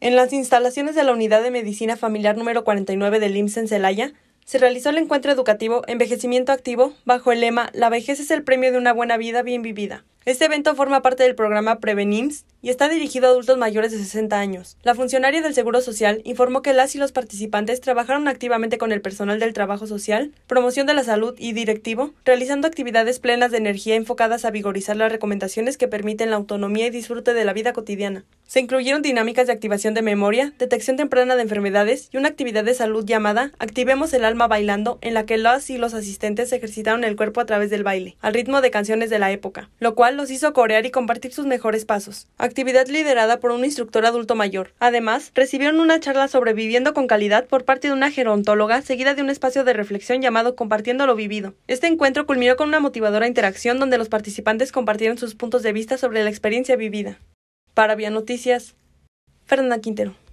En las instalaciones de la Unidad de Medicina Familiar número 49 del IMSS en Celaya, se realizó el encuentro educativo Envejecimiento Activo bajo el lema La vejez es el premio de una buena vida bien vivida. Este evento forma parte del programa PREVENIMS y está dirigido a adultos mayores de 60 años. La funcionaria del Seguro Social informó que las y los participantes trabajaron activamente con el personal del trabajo social, promoción de la salud y directivo, realizando actividades plenas de energía enfocadas a vigorizar las recomendaciones que permiten la autonomía y disfrute de la vida cotidiana. Se incluyeron dinámicas de activación de memoria, detección temprana de enfermedades y una actividad de salud llamada Activemos el alma bailando, en la que las y los asistentes ejercitaron el cuerpo a través del baile, al ritmo de canciones de la época, lo cual los hizo corear y compartir sus mejores pasos actividad liderada por un instructor adulto mayor. Además, recibieron una charla sobre viviendo con calidad por parte de una gerontóloga, seguida de un espacio de reflexión llamado Compartiendo lo vivido. Este encuentro culminó con una motivadora interacción donde los participantes compartieron sus puntos de vista sobre la experiencia vivida. Para Vía Noticias, Fernanda Quintero.